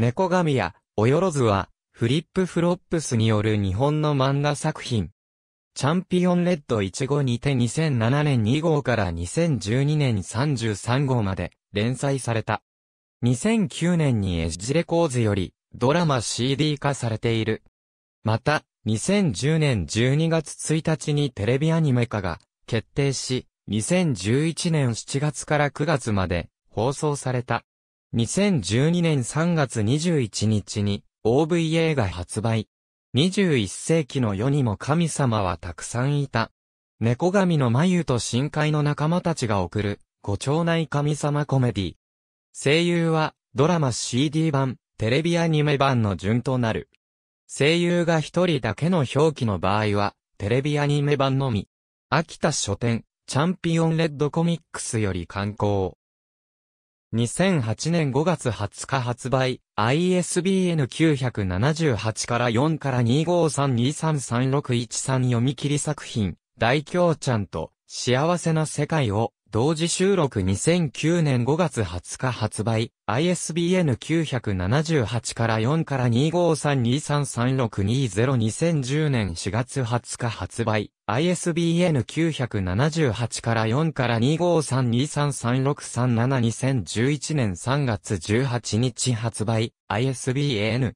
猫神や、およろずは、フリップフロップスによる日本の漫画作品。チャンピオンレッド1号にて2007年2号から2012年33号まで連載された。2009年にエッジレコーズよりドラマ CD 化されている。また、2010年12月1日にテレビアニメ化が決定し、2011年7月から9月まで放送された。2012年3月21日に OVA が発売。21世紀の世にも神様はたくさんいた。猫神の眉と深海の仲間たちが送る、ご町内神様コメディ。声優は、ドラマ CD 版、テレビアニメ版の順となる。声優が一人だけの表記の場合は、テレビアニメ版のみ。秋田書店、チャンピオンレッドコミックスより観光。2008年5月20日発売、ISBN 978から4から253233613読み切り作品、大京ちゃんと幸せな世界を同時収録2009年5月20日発売、ISBN 978から4から2532336202010年4月20日発売、ISBN 978から4から2532336372011年3月18日発売 ISBN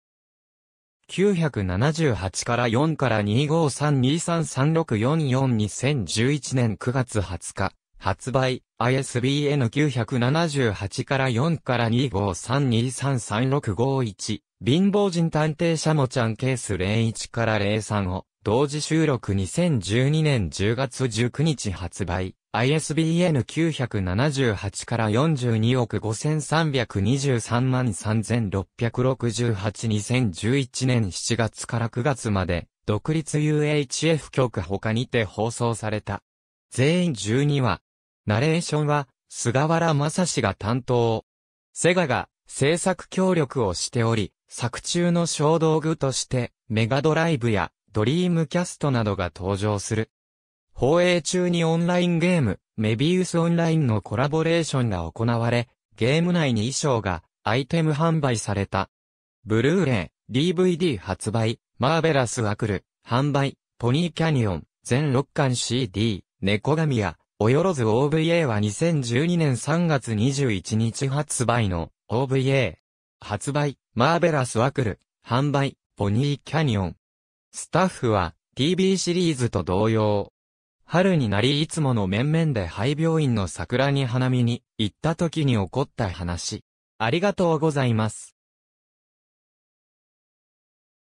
978から4から2532336442011年9月20日発売 ISBN 978から4から253233651貧乏人探偵シャモちゃんケース01から03を同時収録2012年10月19日発売、ISBN 978から42億5323万36682011年7月から9月まで、独立 UHF 局他にて放送された。全員12話。ナレーションは、菅原正史が担当。セガが制作協力をしており、作中の小道具として、メガドライブやドリームキャストなどが登場する。放映中にオンラインゲーム、メビウスオンラインのコラボレーションが行われ、ゲーム内に衣装がアイテム販売された。ブルーレイ、DVD 発売、マーベラスアクル、販売、ポニーキャニオン、全6巻 CD、猫神や、およろず OVA は2012年3月21日発売の OVA。発売、マーベラスアクル、販売、ポニーキャニオン、スタッフは TV シリーズと同様。春になりいつもの面々で廃病院の桜に花見に行った時に起こった話。ありがとうございます。